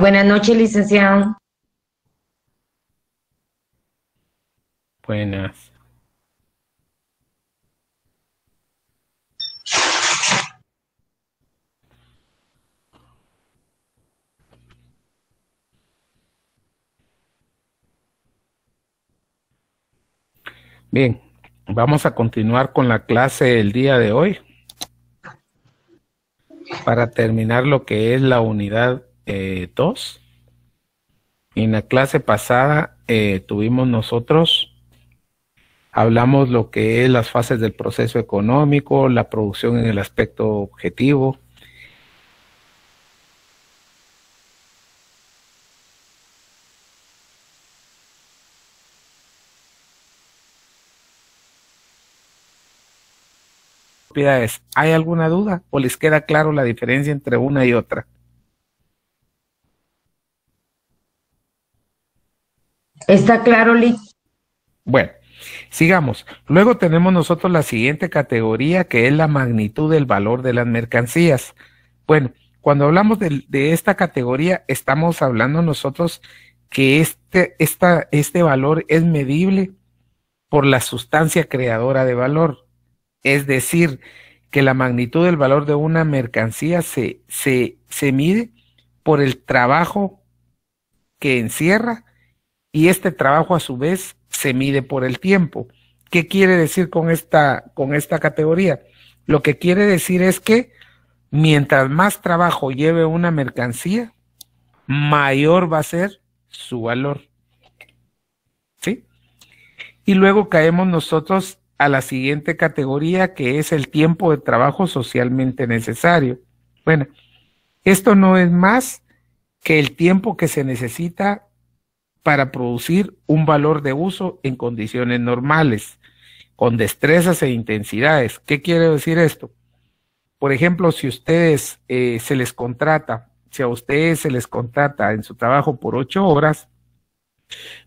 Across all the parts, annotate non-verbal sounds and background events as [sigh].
Buenas noches, licenciado. Buenas. Bien, vamos a continuar con la clase del día de hoy para terminar lo que es la unidad eh, dos En la clase pasada eh, tuvimos nosotros, hablamos lo que es las fases del proceso económico, la producción en el aspecto objetivo, ¿Hay alguna duda o les queda claro la diferencia entre una y otra? Está claro, Lick. Bueno, sigamos. Luego tenemos nosotros la siguiente categoría que es la magnitud del valor de las mercancías. Bueno, cuando hablamos de, esta categoría, estamos hablando nosotros que este, este valor es medible por la sustancia creadora de valor. Es decir, que la magnitud del valor de una mercancía se, se, se mide por el trabajo que encierra y este trabajo a su vez se mide por el tiempo. ¿Qué quiere decir con esta, con esta categoría? Lo que quiere decir es que mientras más trabajo lleve una mercancía, mayor va a ser su valor. ¿Sí? Y luego caemos nosotros a la siguiente categoría que es el tiempo de trabajo socialmente necesario. Bueno, esto no es más que el tiempo que se necesita para producir un valor de uso en condiciones normales, con destrezas e intensidades. ¿Qué quiere decir esto? Por ejemplo, si ustedes eh, se les contrata, si a ustedes se les contrata en su trabajo por ocho horas,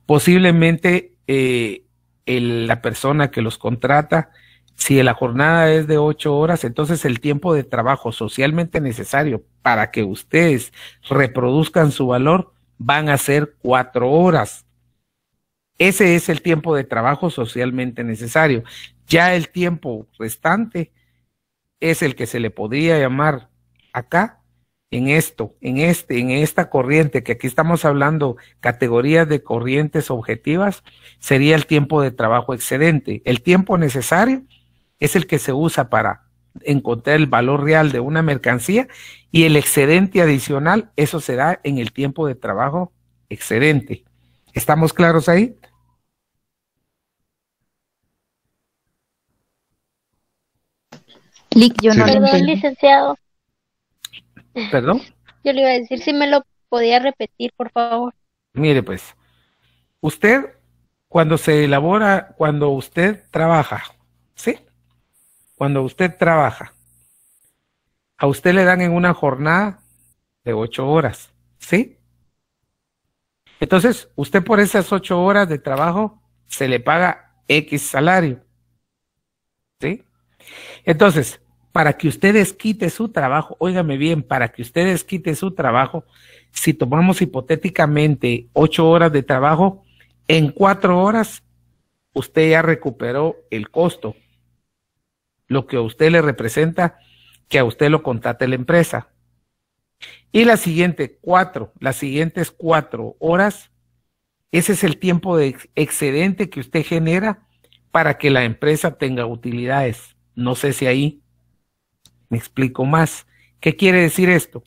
posiblemente eh, la persona que los contrata, si la jornada es de ocho horas, entonces el tiempo de trabajo socialmente necesario para que ustedes reproduzcan su valor van a ser cuatro horas. Ese es el tiempo de trabajo socialmente necesario. Ya el tiempo restante es el que se le podría llamar acá, en esto, en este, en esta corriente, que aquí estamos hablando categorías de corrientes objetivas, sería el tiempo de trabajo excedente. El tiempo necesario es el que se usa para encontrar el valor real de una mercancía y el excedente adicional, eso será en el tiempo de trabajo excedente. ¿Estamos claros ahí? yo no Perdón, licenciado. ¿Perdón? [laughs] Yo le iba a decir si me lo podía repetir, por favor. Mire, pues, usted cuando se elabora, cuando usted trabaja, ¿sí? cuando usted trabaja, a usted le dan en una jornada de ocho horas, ¿sí? Entonces, usted por esas ocho horas de trabajo se le paga X salario, ¿sí? Entonces, para que ustedes quite su trabajo, óigame bien, para que ustedes quiten su trabajo, si tomamos hipotéticamente ocho horas de trabajo, en cuatro horas usted ya recuperó el costo lo que a usted le representa que a usted lo contrate la empresa. Y la siguiente cuatro, las siguientes cuatro horas, ese es el tiempo de excedente que usted genera para que la empresa tenga utilidades. No sé si ahí me explico más. ¿Qué quiere decir esto?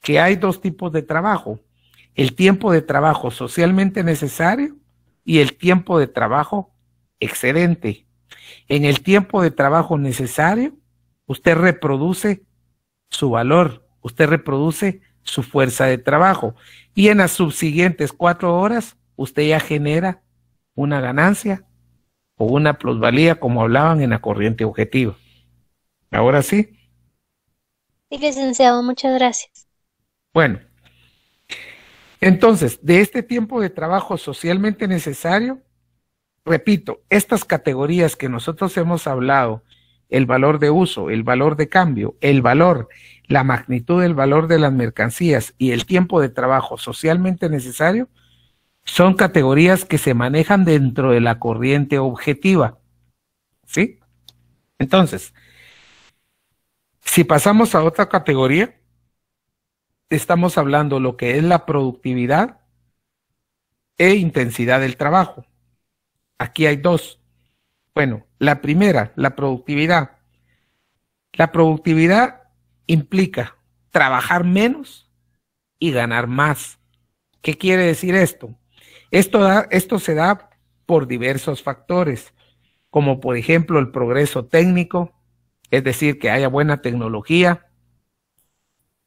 Que hay dos tipos de trabajo. El tiempo de trabajo socialmente necesario y el tiempo de trabajo excedente en el tiempo de trabajo necesario, usted reproduce su valor, usted reproduce su fuerza de trabajo y en las subsiguientes cuatro horas usted ya genera una ganancia o una plusvalía como hablaban en la corriente objetiva. Ahora sí. Sí, licenciado, muchas gracias. Bueno, entonces, de este tiempo de trabajo socialmente necesario, repito, estas categorías que nosotros hemos hablado, el valor de uso, el valor de cambio, el valor, la magnitud del valor de las mercancías y el tiempo de trabajo socialmente necesario, son categorías que se manejan dentro de la corriente objetiva. ¿Sí? Entonces, si pasamos a otra categoría, estamos hablando lo que es la productividad e intensidad del trabajo. Aquí hay dos. Bueno, la primera, la productividad. La productividad implica trabajar menos y ganar más. ¿Qué quiere decir esto? Esto, da, esto se da por diversos factores, como por ejemplo el progreso técnico, es decir, que haya buena tecnología,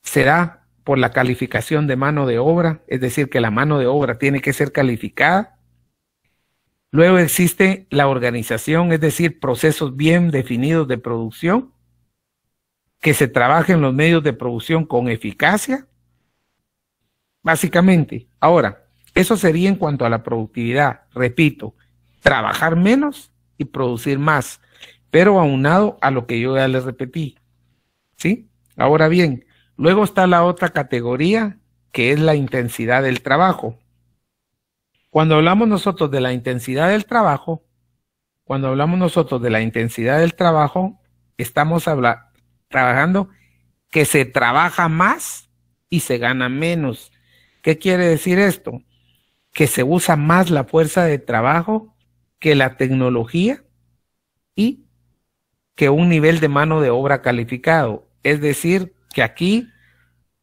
se da por la calificación de mano de obra, es decir, que la mano de obra tiene que ser calificada, Luego existe la organización, es decir, procesos bien definidos de producción, que se trabajen los medios de producción con eficacia, básicamente. Ahora, eso sería en cuanto a la productividad, repito, trabajar menos y producir más, pero aunado a lo que yo ya les repetí. ¿Sí? Ahora bien, luego está la otra categoría que es la intensidad del trabajo. Cuando hablamos nosotros de la intensidad del trabajo, cuando hablamos nosotros de la intensidad del trabajo, estamos habla trabajando que se trabaja más y se gana menos. ¿Qué quiere decir esto? Que se usa más la fuerza de trabajo que la tecnología y que un nivel de mano de obra calificado. Es decir, que aquí,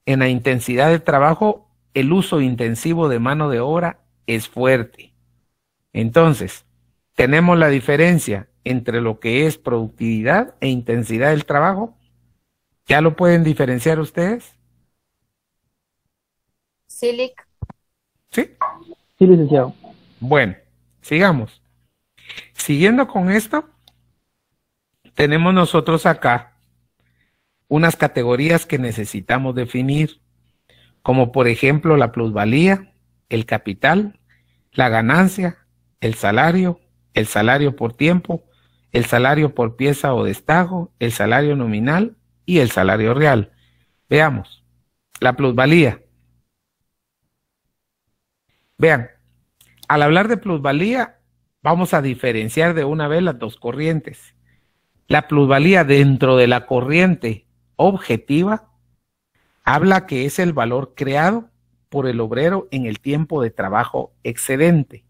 en la intensidad del trabajo, el uso intensivo de mano de obra es fuerte. Entonces, tenemos la diferencia entre lo que es productividad e intensidad del trabajo. ¿Ya lo pueden diferenciar ustedes? Sí, Lick. ¿Sí? Sí, licenciado. Bueno, sigamos. Siguiendo con esto, tenemos nosotros acá unas categorías que necesitamos definir, como por ejemplo la plusvalía, el capital, la ganancia, el salario, el salario por tiempo, el salario por pieza o destajo, el salario nominal y el salario real. Veamos, la plusvalía. Vean, al hablar de plusvalía, vamos a diferenciar de una vez las dos corrientes. La plusvalía dentro de la corriente objetiva habla que es el valor creado por el obrero en el tiempo de trabajo excedente.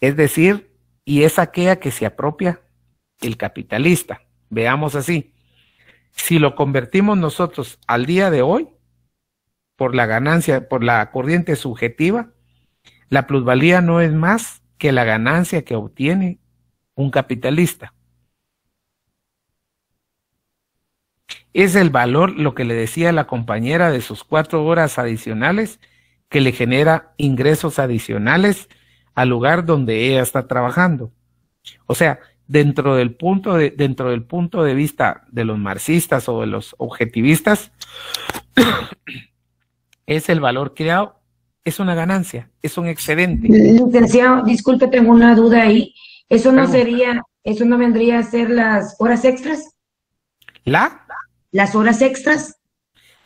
Es decir, y es aquella que se apropia el capitalista. Veamos así. Si lo convertimos nosotros al día de hoy, por la ganancia, por la corriente subjetiva, la plusvalía no es más que la ganancia que obtiene un capitalista. Es el valor, lo que le decía la compañera, de sus cuatro horas adicionales que le genera ingresos adicionales al lugar donde ella está trabajando. O sea, dentro del punto de, dentro del punto de vista de los marxistas o de los objetivistas, [coughs] es el valor creado, es una ganancia, es un excedente. Licenciado, disculpe, tengo una duda ahí. ¿Eso no sería, eso no vendría a ser las horas extras? ¿La? ¿Las horas extras?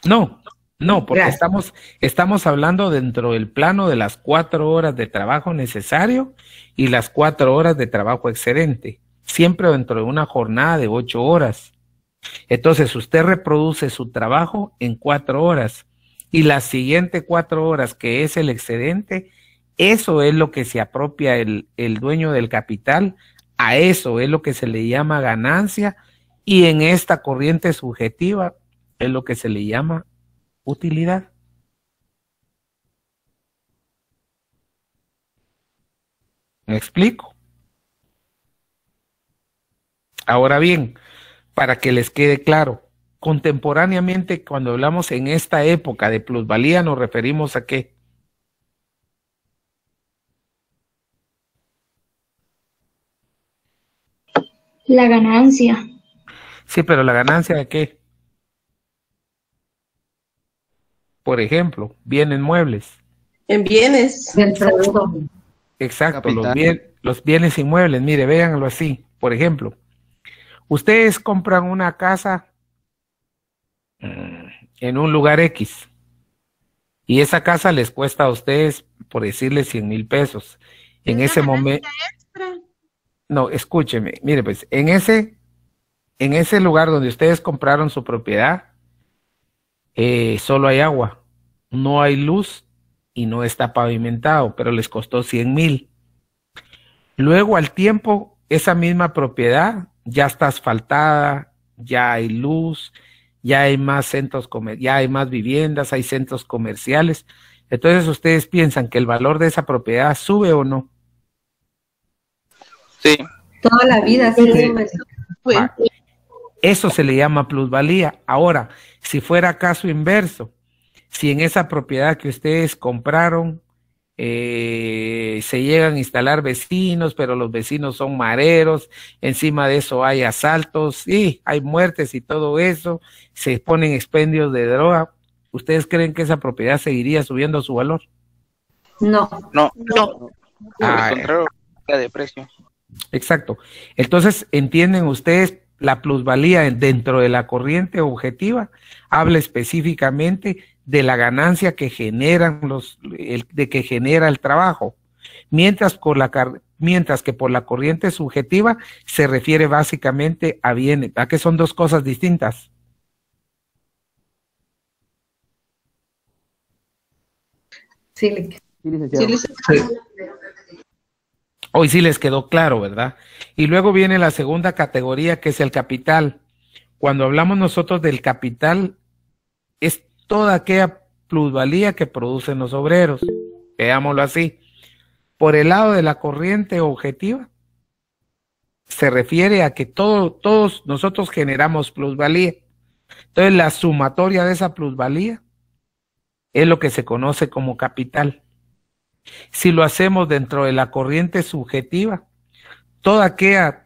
No, no, porque estamos, estamos hablando dentro del plano de las cuatro horas de trabajo necesario y las cuatro horas de trabajo excedente, siempre dentro de una jornada de ocho horas. Entonces, usted reproduce su trabajo en cuatro horas y las siguientes cuatro horas, que es el excedente, eso es lo que se apropia el, el dueño del capital, a eso es lo que se le llama ganancia y en esta corriente subjetiva es lo que se le llama utilidad. ¿Me explico? Ahora bien, para que les quede claro, contemporáneamente cuando hablamos en esta época de plusvalía nos referimos a qué? La ganancia. Sí, pero la ganancia de qué? Por ejemplo, en muebles. En bienes. Exacto, los, bien, los, bienes inmuebles. Mire, véanlo así. Por ejemplo, ustedes compran una casa mm, en un lugar X y esa casa les cuesta a ustedes, por decirle, 100 mil pesos. En ese momento... No, escúcheme, mire, pues en ese en ese lugar donde ustedes compraron su propiedad, eh, solo hay agua, no hay luz y no está pavimentado, pero les costó 100 mil. Luego al tiempo, esa misma propiedad ya está asfaltada, ya hay luz, ya hay más centros, ya hay más viviendas, hay centros comerciales. Entonces, ¿ustedes piensan que el valor de esa propiedad sube o no? Sí. Toda la vida sí, sube. Eso se le llama plusvalía. Ahora, si fuera caso inverso, si en esa propiedad que ustedes compraron eh, se llegan a instalar vecinos, pero los vecinos son mareros, encima de eso hay asaltos y hay muertes y todo eso, se exponen expendios de droga, ¿ustedes creen que esa propiedad seguiría subiendo su valor? No. No, no. Al ah, contrario, de precio. Exacto. Entonces, entienden ustedes la plusvalía dentro de la corriente objetiva habla específicamente de la ganancia que generan los de que genera el trabajo, mientras que por la corriente subjetiva se refiere básicamente a bienes, a que son dos cosas distintas. sí, sí. Hoy sí les quedó claro, ¿verdad? Y luego viene la segunda categoría que es el capital. Cuando hablamos nosotros del capital, es toda aquella plusvalía que producen los obreros. Veámoslo así. Por el lado de la corriente objetiva, se refiere a que todo, todos nosotros generamos plusvalía. Entonces la sumatoria de esa plusvalía es lo que se conoce como capital si lo hacemos dentro de la corriente subjetiva. Todo,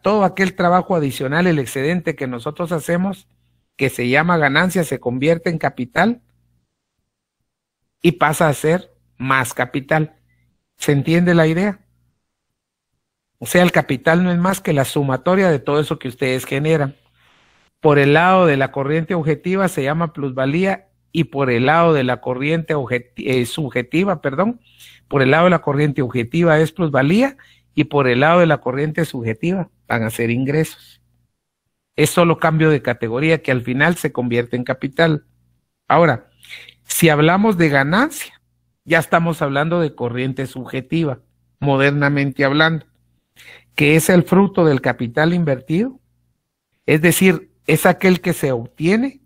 todo aquel trabajo adicional, el excedente que nosotros hacemos, que se llama ganancia, se convierte en capital y pasa a ser más capital. ¿Se entiende la idea? O sea, el capital no es más que la sumatoria de todo eso que ustedes generan. Por el lado de la corriente objetiva se llama plusvalía y por el lado de la corriente eh, subjetiva, perdón, por el lado de la corriente objetiva es plusvalía y por el lado de la corriente subjetiva van a ser ingresos. Es solo cambio de categoría que al final se convierte en capital. Ahora, si hablamos de ganancia, ya estamos hablando de corriente subjetiva, modernamente hablando, que es el fruto del capital invertido, es decir, es aquel que se obtiene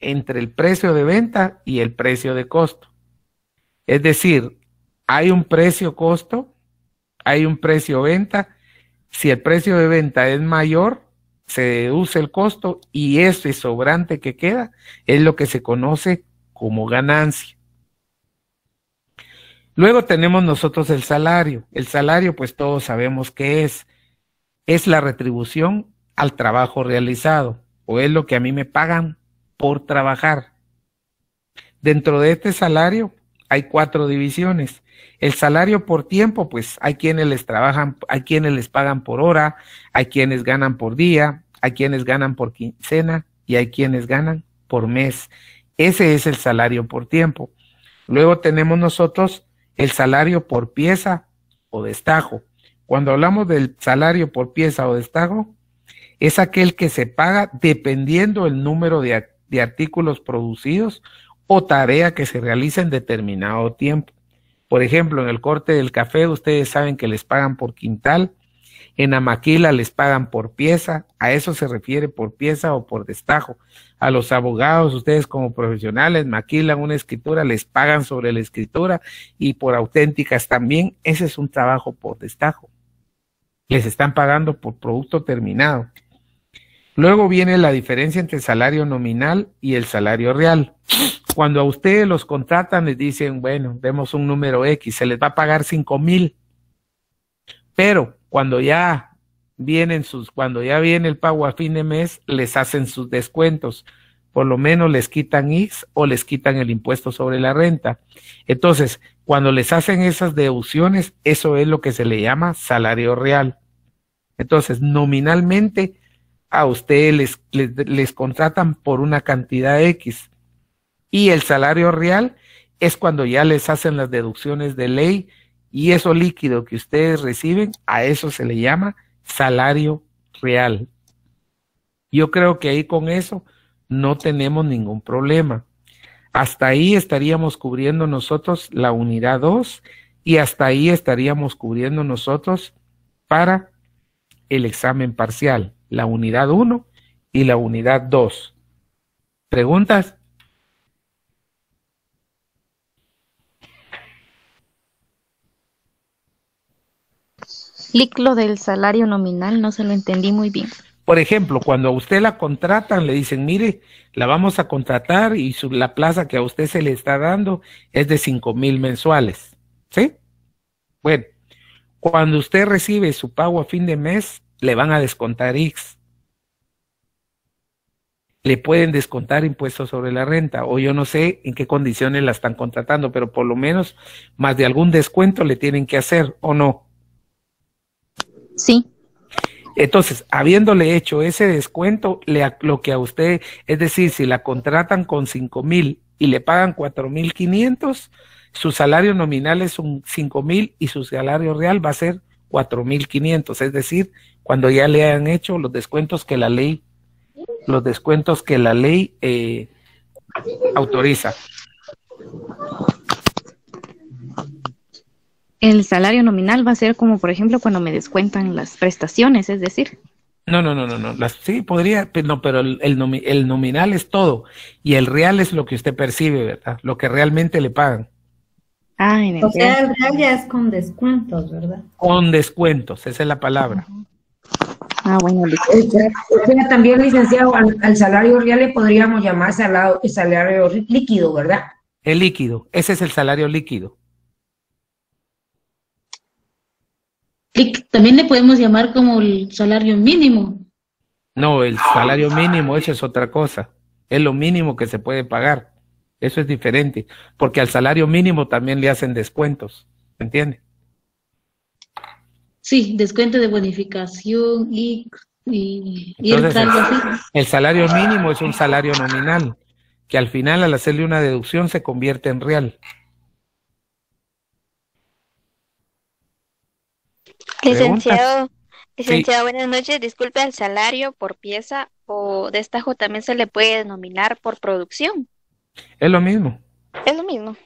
entre el precio de venta y el precio de costo. Es decir, hay un precio costo, hay un precio venta. Si el precio de venta es mayor, se deduce el costo y ese sobrante que queda es lo que se conoce como ganancia. Luego tenemos nosotros el salario. El salario, pues todos sabemos qué es. Es la retribución al trabajo realizado o es lo que a mí me pagan por trabajar. Dentro de este salario hay cuatro divisiones. El salario por tiempo, pues hay quienes les trabajan, hay quienes les pagan por hora, hay quienes ganan por día, hay quienes ganan por quincena y hay quienes ganan por mes. Ese es el salario por tiempo. Luego tenemos nosotros el salario por pieza o destajo. Cuando hablamos del salario por pieza o destajo, es aquel que se paga dependiendo el número de de artículos producidos o tarea que se realiza en determinado tiempo. Por ejemplo, en el corte del café ustedes saben que les pagan por quintal, en Amaquila les pagan por pieza, a eso se refiere por pieza o por destajo. A los abogados, ustedes como profesionales, maquilan una escritura, les pagan sobre la escritura y por auténticas también, ese es un trabajo por destajo. Les están pagando por producto terminado. Luego viene la diferencia entre el salario nominal y el salario real. Cuando a ustedes los contratan, les dicen, bueno, demos un número X, se les va a pagar cinco mil. Pero cuando ya vienen sus, cuando ya viene el pago a fin de mes, les hacen sus descuentos. Por lo menos les quitan IS o les quitan el impuesto sobre la renta. Entonces, cuando les hacen esas deducciones, eso es lo que se le llama salario real. Entonces, nominalmente, a ustedes les, les contratan por una cantidad X y el salario real es cuando ya les hacen las deducciones de ley y eso líquido que ustedes reciben, a eso se le llama salario real. Yo creo que ahí con eso no tenemos ningún problema. Hasta ahí estaríamos cubriendo nosotros la unidad 2 y hasta ahí estaríamos cubriendo nosotros para el examen parcial, la unidad 1 y la unidad 2. ¿Preguntas? Ciclo del salario nominal, no se lo entendí muy bien. Por ejemplo, cuando a usted la contratan, le dicen, mire, la vamos a contratar y la plaza que a usted se le está dando es de cinco mil mensuales. ¿Sí? Bueno, cuando usted recibe su pago a fin de mes, le van a descontar X. Le pueden descontar impuestos sobre la renta, o yo no sé en qué condiciones la están contratando, pero por lo menos más de algún descuento le tienen que hacer, ¿o no? Sí. Entonces, habiéndole hecho ese descuento, le, lo que a usted, es decir, si la contratan con cinco mil y le pagan cuatro mil quinientos, su salario nominal es un mil y su salario real va a ser mil quinientos, es decir, cuando ya le han hecho los descuentos que la ley, los descuentos que la ley eh, autoriza. El salario nominal va a ser como, por ejemplo, cuando me descuentan las prestaciones, es decir. No, no, no, no, no. sí, podría, pero no, pero el, el, nominal es todo y el real es lo que usted percibe, ¿verdad? Lo que realmente le pagan. Ah, o sea, el real ya es con descuentos, ¿verdad? Con descuentos, esa es la palabra. Ah, bueno, también, licenciado, al, salario real le podríamos llamar eh, salario, salario líquido, ¿verdad? El líquido, ese es el salario líquido. También le podemos llamar como el salario mínimo. No, el salario mínimo, eso es otra cosa. Es lo mínimo que se puede pagar. Eso es diferente, porque al salario mínimo también le hacen descuentos, ¿entiende? Sí, descuento de bonificación y, y, el, el salario mínimo es un salario nominal, que al final al hacerle una deducción se convierte en real. Licenciado, licenciado buenas noches. Disculpe, ¿el salario por pieza o destajo también se le puede denominar por producción? Es lo mismo. Es lo mismo.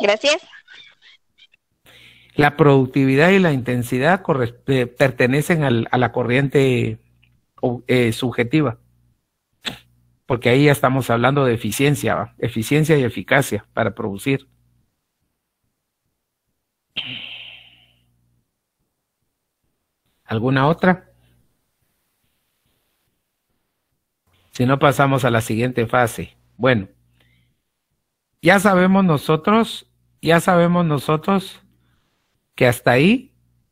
gracias. La productividad y la intensidad eh, pertenecen al, a la corriente eh, subjetiva, porque ahí ya estamos hablando de eficiencia, eficiencia y eficacia para producir. ¿Alguna otra? si no pasamos a la siguiente fase. Bueno, ya sabemos nosotros, ya sabemos nosotros que hasta ahí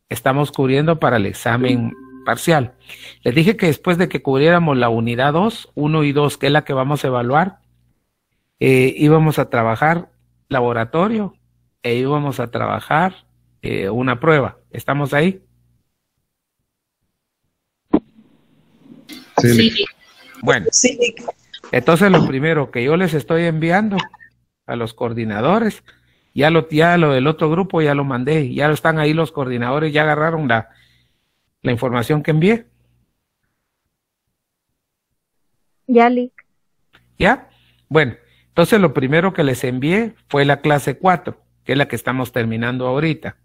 estamos cubriendo para el examen parcial. Les dije que después de que cubriéramos la unidad 2, 1 y 2, que es la que vamos a evaluar, eh, íbamos a trabajar laboratorio e íbamos a trabajar eh, una prueba. ¿Estamos ahí? Sí. Bueno, sí. entonces lo primero que yo les estoy enviando a los coordinadores, ya lo, lo del otro grupo ya lo mandé, ya están ahí los coordinadores, ya agarraron la, la información que envié. Ya, Lick. ¿Ya? Bueno, entonces lo primero que les envié fue la clase 4, que es la que estamos terminando ahorita.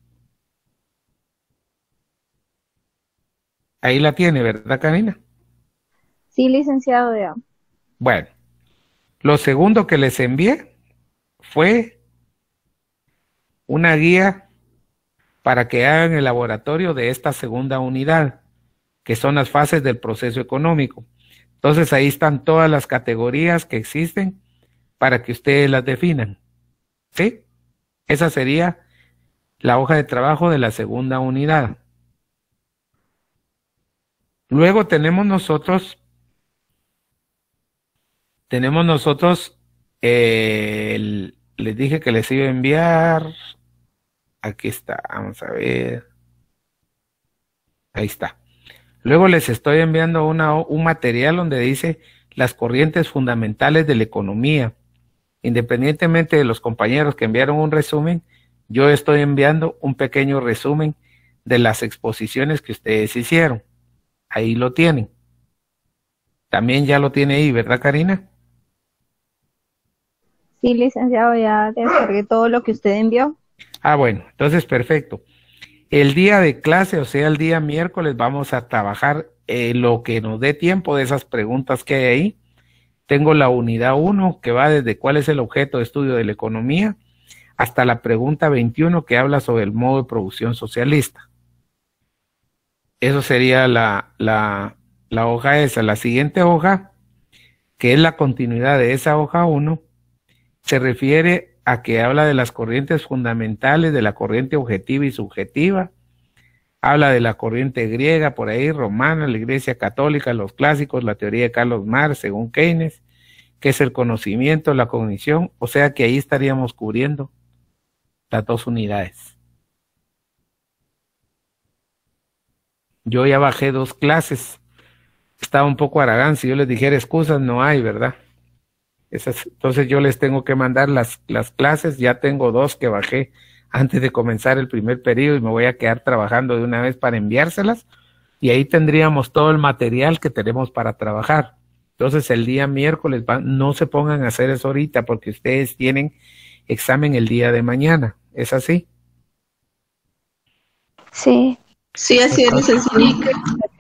Ahí la tiene, ¿verdad, Karina? Sí, licenciado, Bueno, lo segundo que les envié fue una guía para que hagan el laboratorio de esta segunda unidad, que son las fases del proceso económico. Entonces ahí están todas las categorías que existen para que ustedes las definan. ¿Sí? Esa sería la hoja de trabajo de la segunda unidad. Luego tenemos nosotros tenemos nosotros, eh, les dije que les iba a enviar, aquí está, vamos a ver, ahí está. Luego les estoy enviando una, un material donde dice las corrientes fundamentales de la economía. Independientemente de los compañeros que enviaron un resumen, yo estoy enviando un pequeño resumen de las exposiciones que ustedes hicieron. Ahí lo tienen. También ya lo tiene ahí, ¿verdad, Karina? Sí, licenciado, ya descargué todo lo que usted envió. Ah, bueno, entonces perfecto. El día de clase, o sea, el día miércoles, vamos a trabajar eh, lo que nos dé tiempo de esas preguntas que hay ahí. Tengo la unidad 1, que va desde cuál es el objeto de estudio de la economía, hasta la pregunta 21, que habla sobre el modo de producción socialista. Eso sería la, la, la hoja esa. La siguiente hoja, que es la continuidad de esa hoja 1, se refiere a que habla de las corrientes fundamentales, de la corriente objetiva y subjetiva, habla de la corriente griega por ahí, romana, la iglesia católica, los clásicos, la teoría de Carlos Marx, según Keynes, que es el conocimiento, la cognición, o sea que ahí estaríamos cubriendo las dos unidades. Yo ya bajé dos clases, estaba un poco aragán, si yo les dijera excusas no hay, ¿verdad? entonces yo les tengo que mandar las, las clases, ya tengo dos que bajé antes de comenzar el primer periodo y me voy a quedar trabajando de una vez para enviárselas y ahí tendríamos todo el material que tenemos para trabajar. Entonces el día miércoles no se pongan a hacer eso ahorita porque ustedes tienen examen el día de mañana, ¿es así? Sí. Sí, así es, entonces,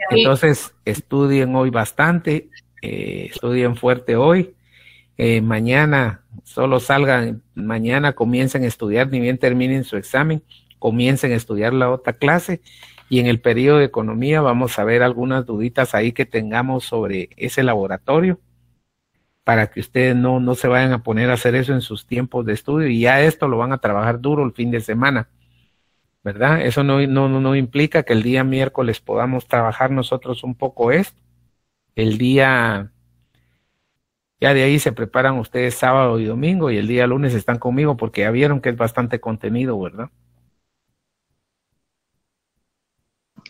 entonces estudien hoy bastante, eh, estudien fuerte hoy eh, mañana solo salgan, mañana comiencen a estudiar, ni bien terminen su examen, comiencen a estudiar la otra clase y en el periodo de economía vamos a ver algunas duditas ahí que tengamos sobre ese laboratorio para que ustedes no, no se vayan a poner a hacer eso en sus tiempos de estudio y ya esto lo van a trabajar duro el fin de semana, ¿verdad? Eso no, no, no implica que el día miércoles podamos trabajar nosotros un poco esto. El día ya de ahí se preparan ustedes sábado y domingo y el día lunes están conmigo porque ya vieron que es bastante contenido, ¿verdad?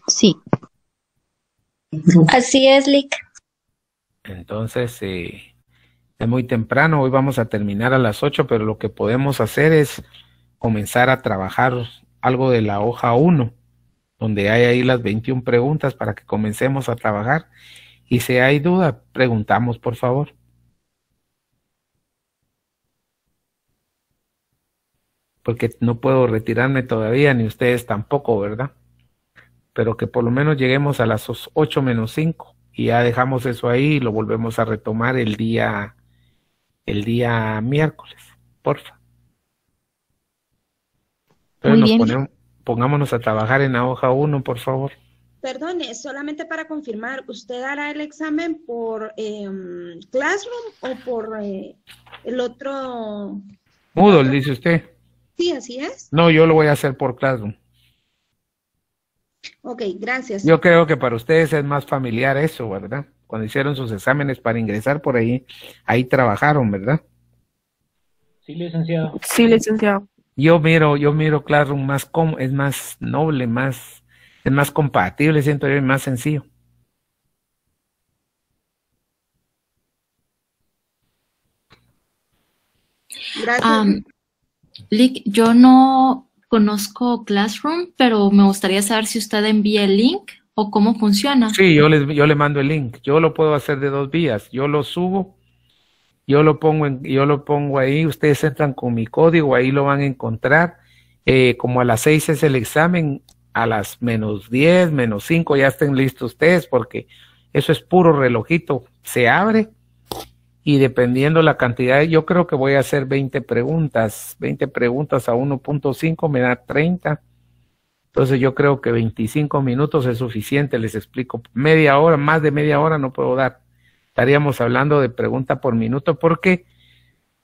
Sí. Así es, Lick. Entonces, eh, es muy temprano, hoy vamos a terminar a las 8, pero lo que podemos hacer es comenzar a trabajar algo de la hoja 1, donde hay ahí las 21 preguntas para que comencemos a trabajar. Y si hay duda, preguntamos, por favor. porque no puedo retirarme todavía, ni ustedes tampoco, ¿verdad? Pero que por lo menos lleguemos a las 8 menos 5 y ya dejamos eso ahí y lo volvemos a retomar el día, el día miércoles, porfa. Muy bien. pongámonos a trabajar en la hoja 1, por favor. Perdone, solamente para confirmar, ¿usted hará el examen por eh, Classroom o por eh, el otro? Moodle, dice usted así es. No, yo lo voy a hacer por Classroom. Ok, gracias. Yo creo que para ustedes es más familiar eso, ¿verdad? Cuando hicieron sus exámenes para ingresar por ahí, ahí trabajaron, ¿verdad? Sí, licenciado. Sí, licenciado. Yo miro, yo miro Classroom más como, es más noble, más, es más compatible, siento yo, y más sencillo. Gracias. Lick, yo no conozco Classroom, pero me gustaría saber si usted envía el link o cómo funciona. Sí, yo yo le mando el link. Yo lo puedo hacer de dos vías. Yo lo subo, yo lo pongo en, yo lo pongo ahí. Ustedes entran con mi código, ahí lo van a encontrar. Eh, como a las seis es el examen, a las menos diez, menos cinco ya estén listos ustedes porque eso es puro relojito. Se abre y dependiendo la cantidad, yo creo que voy a hacer 20 preguntas, 20 preguntas a 1.5 me da 30. Entonces yo creo que 25 minutos es suficiente, les explico. Media hora, más de media hora no puedo dar. Estaríamos hablando de pregunta por minuto porque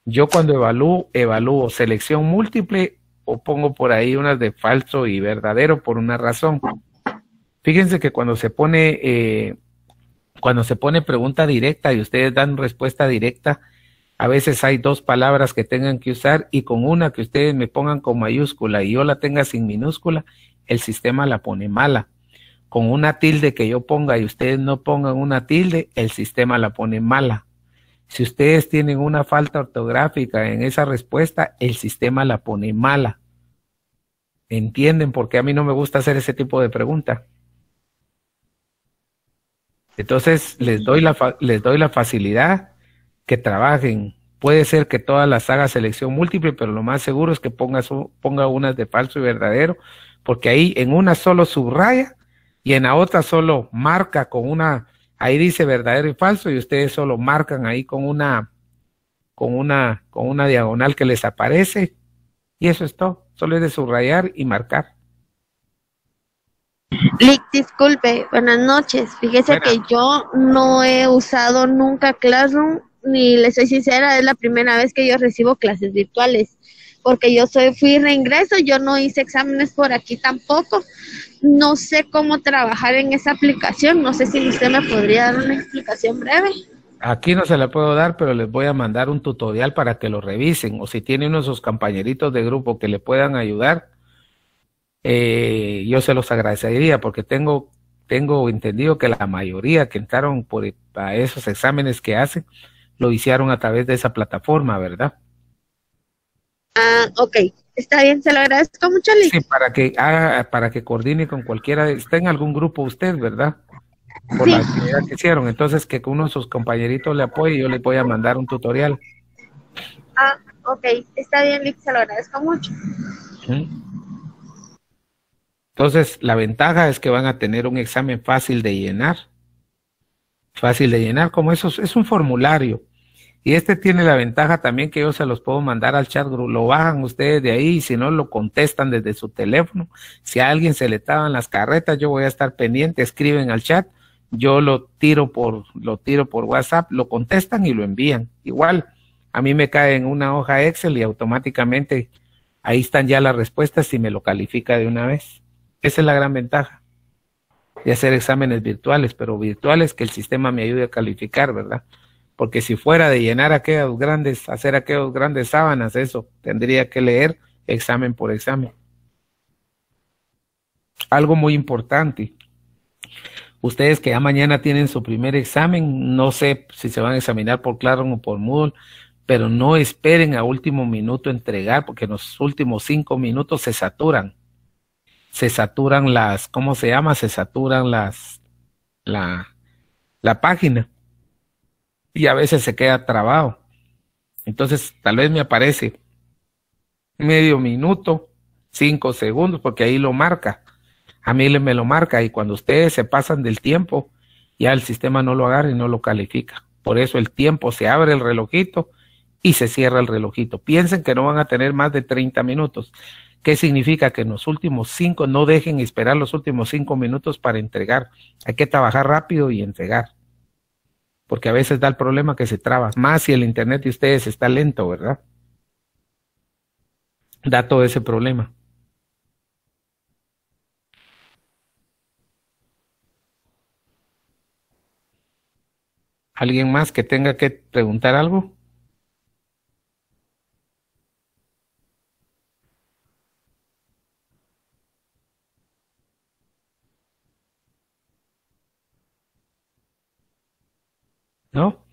yo cuando evalúo, evalúo selección múltiple o pongo por ahí unas de falso y verdadero por una razón. Fíjense que cuando se pone eh, cuando se pone pregunta directa y ustedes dan respuesta directa, a veces hay dos palabras que tengan que usar y con una que ustedes me pongan con mayúscula y yo la tenga sin minúscula, el sistema la pone mala. Con una tilde que yo ponga y ustedes no pongan una tilde, el sistema la pone mala. Si ustedes tienen una falta ortográfica en esa respuesta, el sistema la pone mala. ¿Entienden por qué a mí no me gusta hacer ese tipo de pregunta? Entonces les doy la, les doy la facilidad que trabajen. Puede ser que todas las haga selección múltiple, pero lo más seguro es que ponga, ponga unas de falso y verdadero, porque ahí en una solo subraya y en la otra solo marca con una, ahí dice verdadero y falso y ustedes solo marcan ahí con una, con una, con una diagonal que les aparece y eso es todo, solo es de subrayar y marcar. Lick, disculpe, buenas noches. Fíjese que yo no he usado nunca Classroom, ni le soy sincera, es la primera vez que yo recibo clases virtuales, porque yo soy, fui reingreso, yo no hice exámenes por aquí tampoco. No sé cómo trabajar en esa aplicación, no sé si usted me podría dar una explicación breve. Aquí no se la puedo dar, pero les voy a mandar un tutorial para que lo revisen, o si tiene uno de sus compañeritos de grupo que le puedan ayudar, eh, yo se los agradecería porque tengo, tengo entendido que la mayoría que entraron por, e, a esos exámenes que hacen lo hicieron a través de esa plataforma, ¿verdad? Ah, ok. Está bien, se lo agradezco mucho, Liz. Sí, para que, para que coordine con cualquiera. Está en algún grupo usted, ¿verdad? Por la actividad que hicieron. Entonces, que uno de sus compañeritos le apoye, yo le voy a mandar un tutorial. Ah, ok. Está bien, Liz, se lo agradezco mucho. ¿Sí? Entonces, la ventaja es que van a tener un examen fácil de llenar. Fácil de llenar, como eso es un formulario. Y este tiene la ventaja también que yo se los puedo mandar al chat group. Lo bajan ustedes de ahí y si no lo contestan desde su teléfono. Si a alguien se le estaban las carretas, yo voy a estar pendiente, escriben al chat, yo lo tiro por, lo tiro por WhatsApp, lo contestan y lo envían. Igual, a mí me cae en una hoja Excel y automáticamente ahí están ya las respuestas y me lo califica de una vez. Esa es la gran ventaja de hacer exámenes virtuales, pero virtuales que el sistema me ayude a calificar, ¿verdad? Porque si fuera de llenar aquellos grandes, hacer aquellos grandes sábanas, eso, tendría que leer examen por examen. Algo muy importante. Ustedes que ya mañana tienen su primer examen, no sé si se van a examinar por Claro o por Moodle, pero no esperen a último minuto entregar, porque en los últimos cinco minutos se saturan se saturan las, ¿cómo se llama? Se saturan las, la, la página. Y a veces se queda trabado. Entonces, tal vez me aparece medio minuto, cinco segundos, porque ahí lo marca. A mí me lo marca y cuando ustedes se pasan del tiempo, ya el sistema no lo agarra y no lo califica. Por eso el tiempo se abre el relojito y se cierra el relojito. Piensen que no van a tener más de 30 minutos. ¿Qué significa? Que en los últimos cinco, no dejen esperar los últimos cinco minutos para entregar. Hay que trabajar rápido y entregar. Porque a veces da el problema que se traba. Más si el internet de ustedes está lento, ¿verdad? Da todo ese problema. ¿Alguien más que tenga que preguntar algo? No